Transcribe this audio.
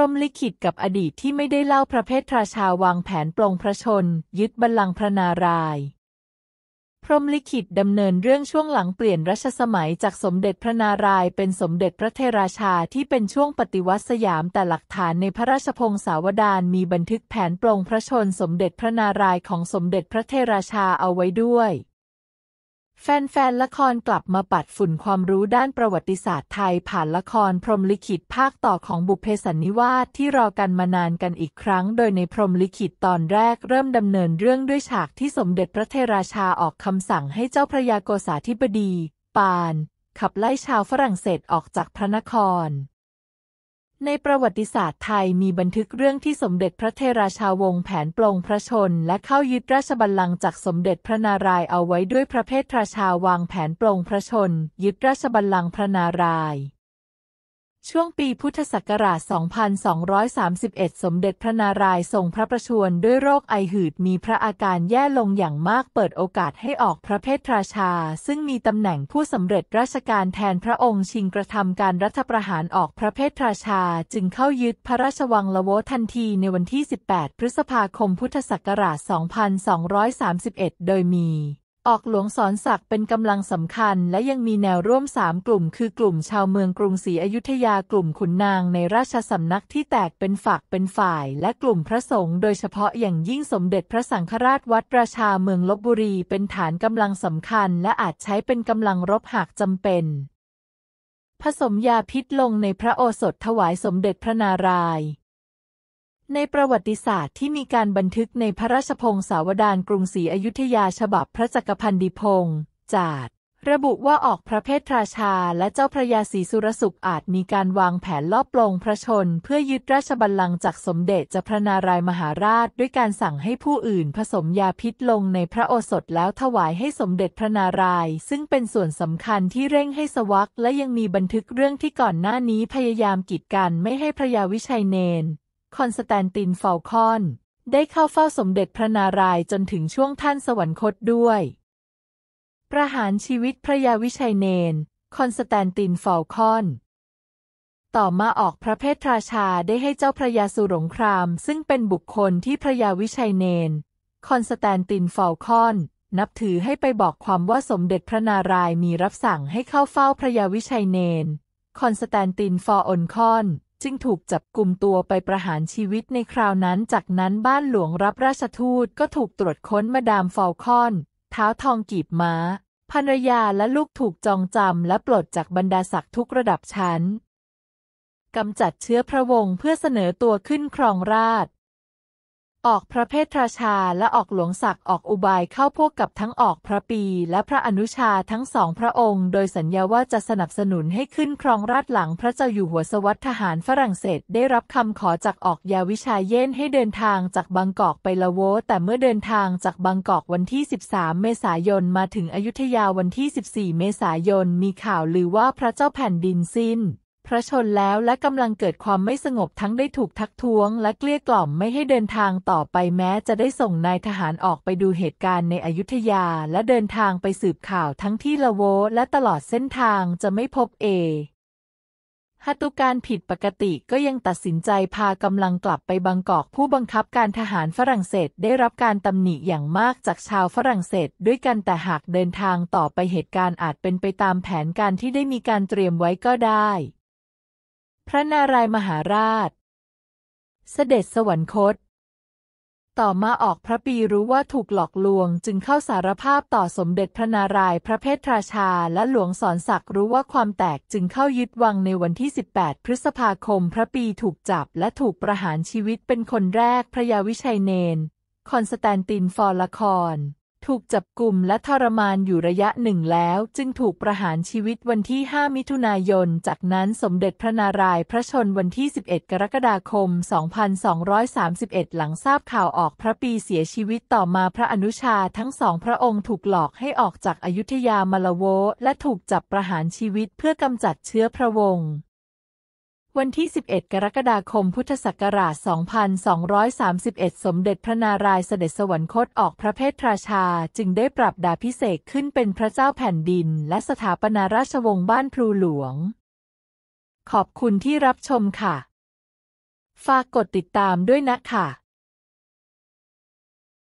รมลิขิตกับอดีตที่ไม่ได้เล่าพระเพทราชาวางแผนปลงพระชน ยึดบัลลังก์พระนาราย พรมลิขิตดำเนินเรื่องช่วงหลังเปลี่ยนรัชสมัยจากสมเด็จพระนารายณ์เป็นสมเด็จพระเทราชาที่เป็นช่วงปฏิวัติสยามแต่หลักฐานในพระราชพงศาวดารมีบันทึกแผนปลงพระชน สมเด็จพระนารายณ์ของสมเด็จพระเทราชาเอาไว้ด้วยแฟนๆละครกลับมาปัดฝุ่นความรู้ด้านประวัติศาสตร์ไทยผ่านละครพรมลิขิตภาคต่อของบุพเพสันนิวาสที่รอกันมานานกันอีกครั้ง โดยในพรมลิขิตตอนแรกเริ่มดำเนินเรื่องด้วยฉากที่สมเด็จพระเทราชาออกคำสั่งให้เจ้าพระยาโกษาธิบดี ปาน ขับไล่ชาวฝรั่งเศสออกจากพระนครในประวัติศาสตร์ไทยมีบันทึกเรื่องที่สมเด็จพระเทราชาวงศ์แผนปลงพระชนและเข้ายึดราชบัลลังก์จากสมเด็จพระนารายเอาไว้ด้วยพระเพทราชาวางแผนปลงพระชนยึดราชบัลลังก์พระนารายช่วงปีพุทธศักราช 2231 สมเด็จพระนารายณ์ทรงพระประชวรด้วยโรคไอหืด มีพระอาการแย่ลงอย่างมากเปิดโอกาสให้ออกพระเพทราชา ซึ่งมีตำแหน่งผู้สำเร็จราชการแทนพระองค์ ชิงกระทำการรัฐประหารออกพระเพทราชา จึงเข้ายึดพระราชวังละโวทันทีในวันที่ 18 พฤษภาคมพุทธศักราช 2231 โดยมีออกหลวงสอนศักดิ์เป็นกำลังสำคัญและยังมีแนวร่วมสามกลุ่มคือกลุ่มชาวเมืองกรุงศรีอยุธยากลุ่มขุนนางในราชสำนักที่แตกเป็นฝักเป็นฝ่ายและกลุ่มพระสงฆ์โดยเฉพาะอย่างยิ่งสมเด็จพระสังฆราชวัดราชาเมืองลบบุรีเป็นฐานกำลังสำคัญและอาจใช้เป็นกำลังรบหากจำเป็นผสมยาพิษลงในพระโอสถถวายสมเด็จพระนารายณ์ในประวัติศาสตร์ที่มีการบันทึกในพระราชพงศาวดารกรุงศรีอยุธยาฉบับพระจักรพันดิพงศ์จาดระบุว่าออกพระเพทราชา และเจ้าพระยาศรีสุรสุขอาจมีการวางแผนลอบลงพระชน เพื่อยึดราชบัลลังก์จากสมเด็จจพระนารายมหาราช ด้วยการสั่งให้ผู้อื่นผสมยาพิษลงในพระโอสถ แล้วถวายให้สมเด็จพระนาราย ซึ่งเป็นส่วนสำคัญที่เร่งให้สวักและยังมีบันทึกเรื่องที่ก่อนหน้านี้พยายามกีดกันไม่ให้พระยาวิชัยเนนคอนสแตนตินฟอลคอน ได้เข้าเฝ้าสมเด็จพระนารายณ์จนถึงช่วงท่านสวรรคตด้วย ประหารชีวิตพระยาวิชัยเนน คอนสแตนตินฟอลคอน ต่อมาออกพระเพทราชาได้ให้เจ้าพระยาสุรงคราม ซึ่งเป็นบุคคลที่พระยาวิชัยเนน คอนสแตนตินฟอลคอน นับถือให้ไปบอกความว่าสมเด็จพระนารายณ์มีรับสั่งให้เข้าเฝ้าพระยาวิชัยเนน คอนสแตนตินฟอออนคอนจึงถูกจับกลุ่มตัวไปประหารชีวิตในคราวนั้น จากนั้นบ้านหลวงรับราชทูตก็ถูกตรวจค้นมาดามฟอลคอน เท้าทองกีบม้า ภรรยาและลูกถูกจองจำและปลดจากบรรดาศักดิ์ทุกระดับชั้น กำจัดเชื้อพระวงศ์เพื่อเสนอตัวขึ้นครองราชออกพระเพทราชาและออกหลวงศักดิ์ออกอุบายเข้าพวกกับทั้งออกพระปี และพระอนุชาทั้งสองพระองค์ โดยสัญญาว่าจะสนับสนุนให้ขึ้นครองราชหลังพระเจ้าอยู่หัวสวัสดิ์ทหารฝรั่งเศสได้รับคำขอจากออกยาวิชาเย่นให้เดินทางจากบางกอกไปละโวแต่เมื่อเดินทางจากบางกอกวันที่ 13 เมษายนมาถึงอยุธยาวันที่ 14 เมษายนมีข่าวลือว่าพระเจ้าแผ่นดินสิ้นพระชนแล้วและกำลังเกิดความไม่สงบทั้งได้ถูกทักท้วงและเกลี้ยกล่อมไม่ให้เดินทางต่อไปแม้จะได้ส่งนายทหารออกไปดูเหตุการณ์ในอยุธยา และเดินทางไปสืบข่าวทั้งที่ละโว และตลอดเส้นทางจะไม่พบเอฮัตุการผิดปกติก็ยังตัดสินใจพากำลังกลับไปบังกอกผู้บังคับการทหารฝรั่งเศสได้รับการตำหนิอย่างมากจากชาวฝรั่งเศสด้วยกันแต่หากเดินทางต่อไปเหตุการณ์อาจเป็นไปตามแผนการที่ได้มีการเตรียมไว้ก็ได้พระนารายมหาราช เสด็จสวรรคต ต่อมาออกพระปีรู้ว่าถูกหลอกลวง จึงเข้าสารภาพต่อสมเด็จพระนารายพระเพทราชา และหลวงสอนศักดิ์รู้ว่าความแตกจึงเข้ายึดวังในวันที่ 18 พฤษภาคมพระปีถูกจับและถูกประหารชีวิตเป็นคนแรกพระยาวิชัยเนน คอนสแตนตินฟอร์ละครถูกจับกลุ่มและทรมานอยู่ระยะหนึ่งแล้ว จึงถูกประหารชีวิตวันที่ 5 มิถุนายน จากนั้นสมเด็จพระนารายณ์พระชนวันที่ 11 กรกฎาคม 2231 หลังทราบข่าวออกพระปีเสียชีวิตต่อมาพระอนุชา ทั้งสองพระองค์ถูกหลอกให้ออกจากอายุทยามลโว และถูกจับประหารชีวิตเพื่อกำจัดเชื้อพระวงศ์วันที่ 11 กรกฎาคมพุทธศักราช 2231 สมเด็จพระนารายณ์เสด็จสวรรคตออกพระเพทราชาจึงได้ปรับดาพิเศษขึ้นเป็นพระเจ้าแผ่นดิน และสถาปนาราชวงศ์บ้านพลูหลวง ขอบคุณที่รับชมค่ะ ฝากกดติดตามด้วยนะค่ะ